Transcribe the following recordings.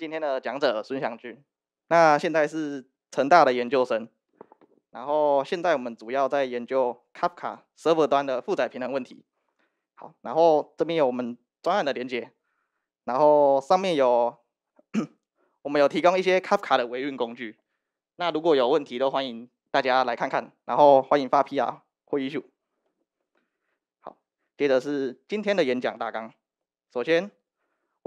今天的讲者孙祥军，那现在是成大的研究生，然后现在我们主要在研究 Kafka server 端的负载平衡问题。好，然后这边有我们专案的连接，然后上面有我们有提供一些 Kafka 的维运工具。那如果有问题都欢迎大家来看看，然后欢迎发 PR 或 issue。好，接着是今天的演讲大纲，首先。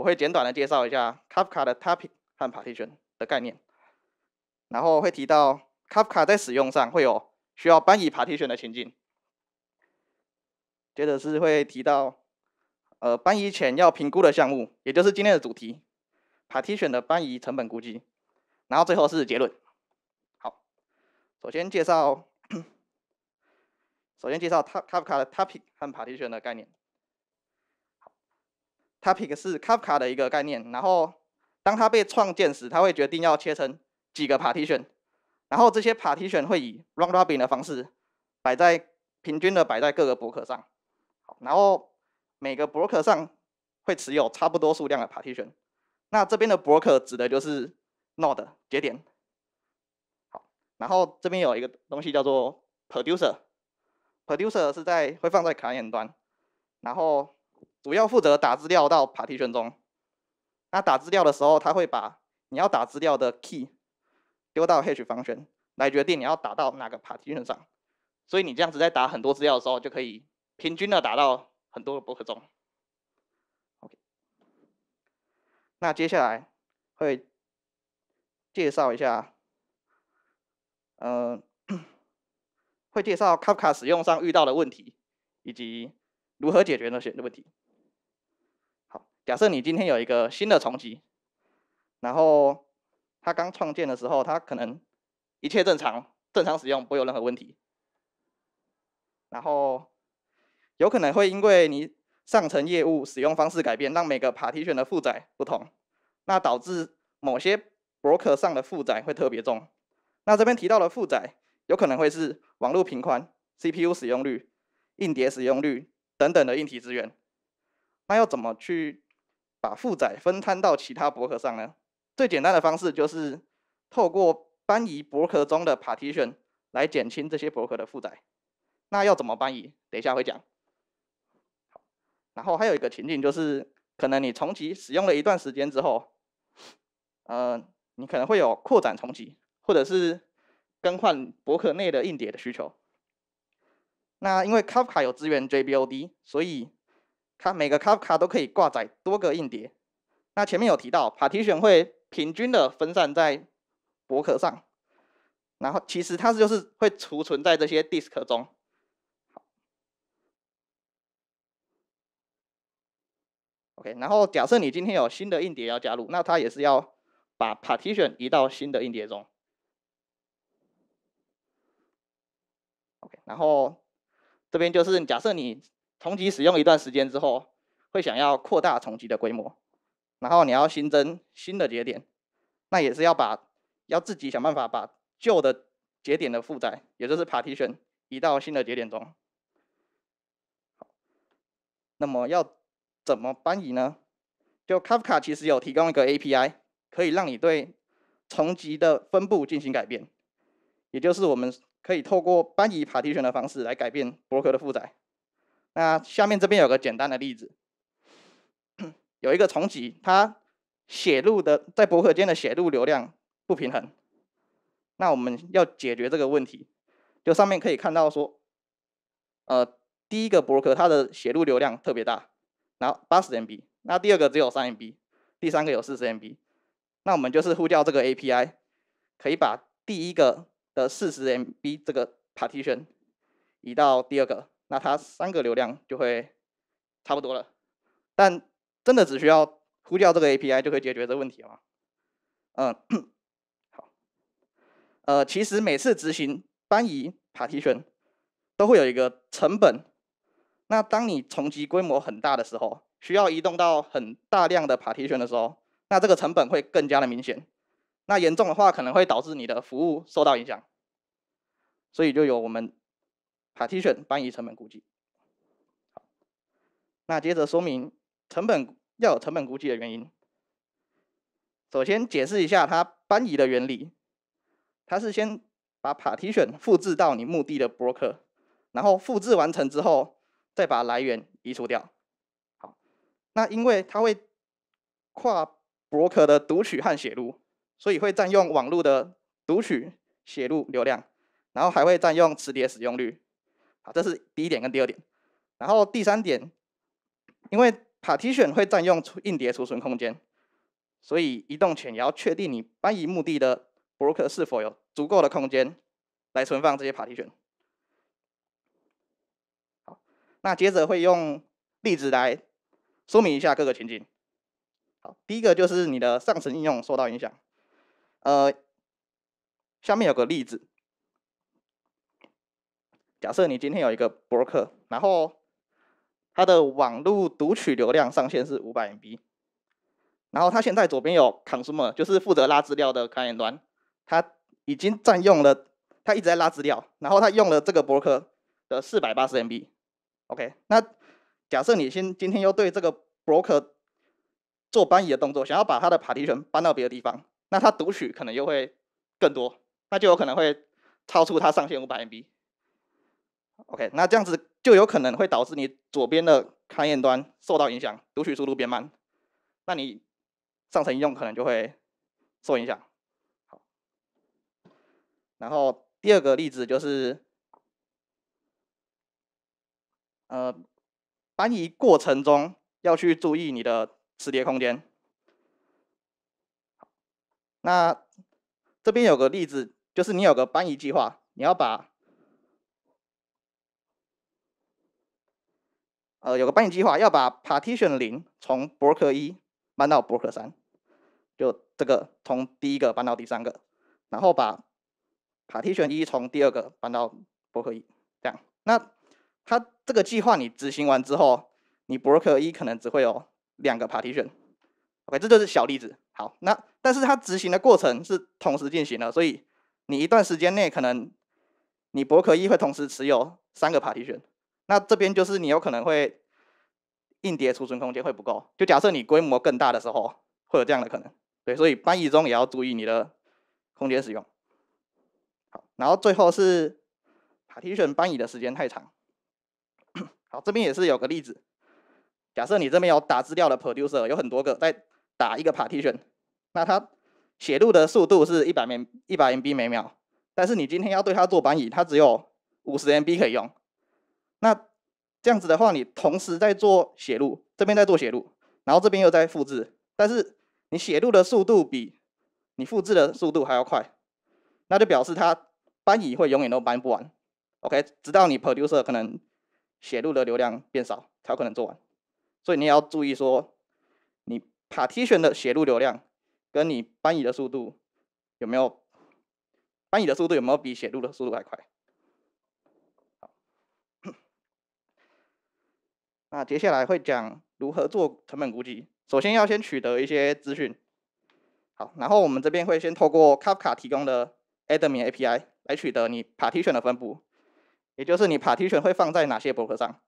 会简短的介绍一下 Kafka 的 Topic 和 Partition 的概念，然后会提到 Kafka 在使用上会有需要搬移 Partition 的情境。接着是会提到，呃，搬移前要评估的项目，也就是今天的主题，Partition 的搬移成本估计。然后最后是结论。好，首先介绍，首先介绍它 Kafka 的 Topic 和 Partition 的概念。它 pick 是 Kafka 的一个概念，然后当它被创建时，它会决定要切成几个 partition，然后这些 partition 会以 round robin 的方式摆在平均的摆在各个 block 上，好，然后每个 block 上会持有差不多数量的 partition。那这边的 block 指的就是 node 节点，好，然后这边有一个东西叫做 producer，producer 是在会放在 client 端，然后。主要负责打资料到 p a r t o n 中。那打资料的时候，它会把你要打资料的 key 丢到 hash 来决定你要打到哪个 p a r t o n 上。所以你这样子在打很多资料的时候，就可以平均的打到很多 o 博 k 中。OK，那接下来会介绍一下，呃，会介绍 k a f k a 使用上遇到的问题，以及如何解决那些的问题。假设你今天有一个新的重级，然后它刚创建的时候，它可能一切正常，正常使用，不会有任何问题。然后有可能会因为你上层业务使用方式改变，让每个 p a r t i i t o n 的负载不同，那导致某些 broker 上的负载会特别重。那这边提到的负载，有可能会是网络频宽、CPU 使用率、硬碟使用率等等的硬体资源。那要怎么去？把负载分摊到其他博客上呢？最简单的方式就是透过搬移博客中的 Partition 来减轻这些博客的负载。那要怎么搬移？等一下会讲。然后还有一个情景就是，可能你重启使用了一段时间之后，呃，你可能会有扩展、重启或者是更换博客内的硬碟的需求。那因为 Kafka 有支援 JBOD，所以它每个 Kafka 都可以挂载多个硬碟。那前面有提到，Partition 会平均的分散在博客上，然后其实它就是会储存在这些 disk 中。OK，然后假设你今天有新的硬碟要加入，那它也是要把 Partition 移到新的硬碟中。OK，然后这边就是假设你。重集使用一段时间之后，会想要扩大重集的规模，然后你要新增新的节点，那也是要把要自己想办法把旧的节点的负载，也就是 Partition 移到新的节点中。那么要怎么搬移呢？就 Kafka 其实有提供一个 API，可以让你对重集的分布进行改变，也就是我们可以透过搬移 Partition 的方式来改变博客的负载。那下面这边有个简单的例子，有一个重集，它写入的在博客间的写入流量不平衡。那我们要解决这个问题，就上面可以看到说，呃，第一个博客它的写入流量特别大，然后八十 MB，那第二个只有三 MB，第三个有四十 MB，那我们就是呼叫这个 API，可以把第一个的四十 MB 这个 partition 移到第二个。那它三个流量就会差不多了，但真的只需要呼叫这个 API 就可以解决这个问题了。吗？嗯，好，呃，其实每次执行搬移 Partition 都会有一个成本，那当你重集规模很大的时候，需要移动到很大量的 Partition 的时候，那这个成本会更加的明显。那严重的话可能会导致你的服务受到影响，所以就有我们。Partition 搬移成本估计，好，那接着说明成本要成本估计的原因。首先解释一下它搬移的原理，它是先把 Partition 复制到你目的的 Broker，然后复制完成之后再把来源移除掉。好，那因为它会跨 Broker 的读取和写入，所以会占用网络的读取、写入流量，然后还会占用磁碟使用率。好，这是第一点跟第二点，然后第三点，因为 Partition 会占用出硬碟储存空间，所以移动前也要确定你搬移目的的 b r o e r 是否有足够的空间来存放这些 Partition。好，那接着会用例子来说明一下各个情景。好，第一个就是你的上层应用受到影响，呃，下面有个例子。假设你今天有一个博客，然后它的网络读取流量上限是五百 MB，然后它现在左边有 consumer，就是负责拉资料的开源端，它已经占用了，它一直在拉资料，然后它用了这个博客的四百八十 MB。OK，那假设你先今天又对这个博客做搬移的动作，想要把它的 Partition 搬到别的地方，那它读取可能又会更多，那就有可能会超出它上限五百 MB。OK，那这样子就有可能会导致你左边的勘验端受到影响，读取速度变慢，那你上层应用可能就会受影响。好，然后第二个例子就是，呃，搬移过程中要去注意你的磁碟空间。那这边有个例子，就是你有个搬移计划，你要把呃，有个搬运计划，要把 partition 零从博客一搬到博客三，就这个从第一个搬到第三个，然后把 partition 一从第二个搬到博客一，这样。那他这个计划你执行完之后，你博客一可能只会有两个 partition，OK，这就是小例子。好，那但是它执行的过程是同时进行的，所以你一段时间内可能你博客一会同时持有三个 partition。那这边就是你有可能会硬碟储存空间会不够，就假设你规模更大的时候会有这样的可能，对，所以搬移中也要注意你的空间使用。好，然后最后是 partition 搬移的时间太长。好，这边也是有个例子，假设你这边有打资料的 producer 有很多个在打一个 partition，那它写入的速度是一百1一百 MB 每秒，但是你今天要对它做搬移，它只有五十 MB 可以用。那这样子的话，你同时在做写入，这边在做写入，然后这边又在复制，但是你写入的速度比你复制的速度还要快，那就表示它搬移会永远都搬不完，OK，直到你 producer 可能写入的流量变少，才有可能做完。所以你要注意说，你 partition 的写入流量跟你搬移的速度有没有搬移的速度有没有比写入的速度还快？那接下来会讲如何做成本估计。首先要先取得一些资讯，好，然后我们这边会先透过 Kafka 提供的 Admin API 来取得你 Partition 的分布，也就是你 Partition 会放在哪些 Block 上。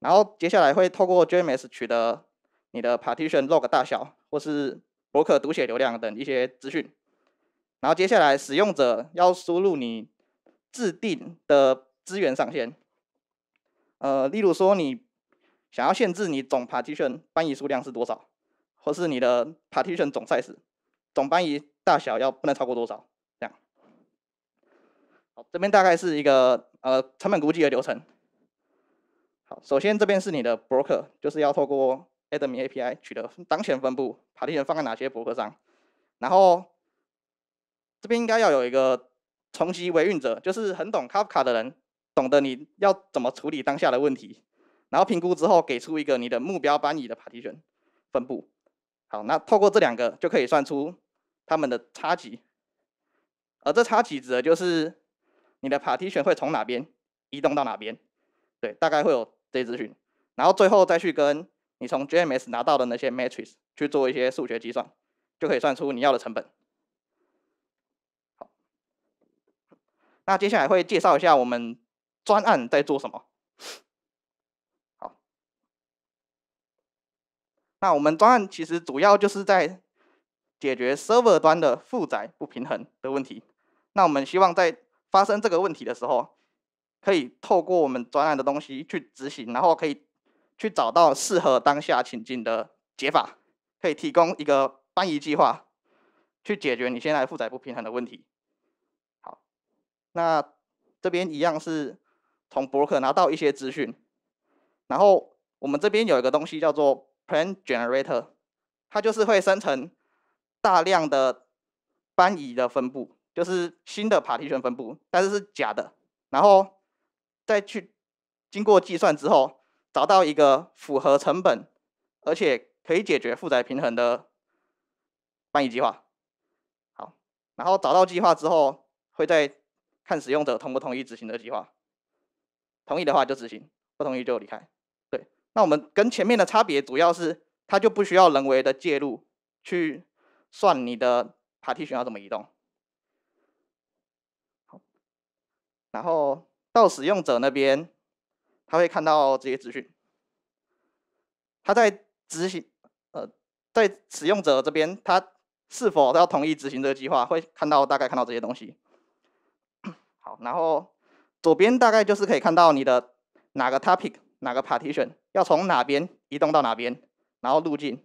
然后接下来会透过 j m s 取得你的 Partition Log 大小或是 Block 读写流量等一些资讯。然后接下来使用者要输入你制定的资源上限，呃，例如说你。想要限制你总 partition 翻译数量是多少，或是你的 partition 总 size、总翻译大小要不能超过多少，这样。好，这边大概是一个呃成本估计的流程。好，首先这边是你的博客，就是要透过 admin API 取得当前分布 partition 放在哪些博客上，然后这边应该要有一个重析维运者，就是很懂 Kafka 的人，懂得你要怎么处理当下的问题。然后评估之后，给出一个你的目标班里的 partition 分布。好，那透过这两个就可以算出它们的差值，而这差值的就是你的 partition 会从哪边移动到哪边。对，大概会有这些资讯。然后最后再去跟你从 GMS 拿到的那些 matrix 去做一些数学计算，就可以算出你要的成本。好，那接下来会介绍一下我们专案在做什么。那我们专案其实主要就是在解决 server 端的负载不平衡的问题。那我们希望在发生这个问题的时候，可以透过我们专案的东西去执行，然后可以去找到适合当下情境的解法，可以提供一个搬移计划，去解决你现在负载不平衡的问题。好，那这边一样是从博客拿到一些资讯，然后我们这边有一个东西叫做。Plan generator，它就是会生成大量的搬移的分布，就是新的 Partition 分布，但是是假的，然后再去经过计算之后，找到一个符合成本而且可以解决负载平衡的翻移计划。好，然后找到计划之后，会再看使用者同不同意执行的计划，同意的话就执行，不同意就离开。那我们跟前面的差别主要是，它就不需要人为的介入去算你的 party 需要怎么移动。好，然后到使用者那边，他会看到这些资讯。他在执行，呃，在使用者这边，他是否都要同意执行这个计划，会看到大概看到这些东西。好，然后左边大概就是可以看到你的哪个 topic。哪个 partition 要从哪边移动到哪边，然后路径，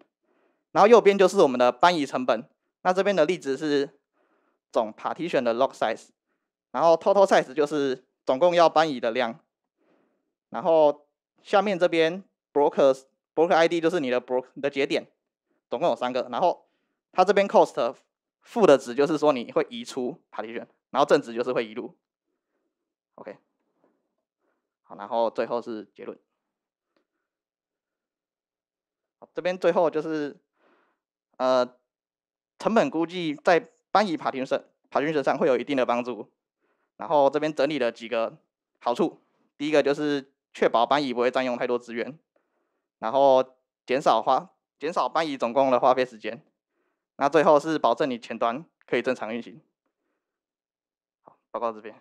然后右边就是我们的搬移成本。那这边的例子是总 partition 的 log size，然后 total size 就是总共要搬移的量。然后下面这边 broker broker ID 就是你的 broker 的节点，总共有三个。然后它这边 cost 负的值就是说你会移出 partition，然后正值就是会移入。OK。然后最后是结论。这边最后就是，呃，成本估计在搬移爬行式爬行式上会有一定的帮助。然后这边整理了几个好处，第一个就是确保搬移不会占用太多资源，然后减少花减少搬移总共的花费时间。那最后是保证你前端可以正常运行。好，报告这边。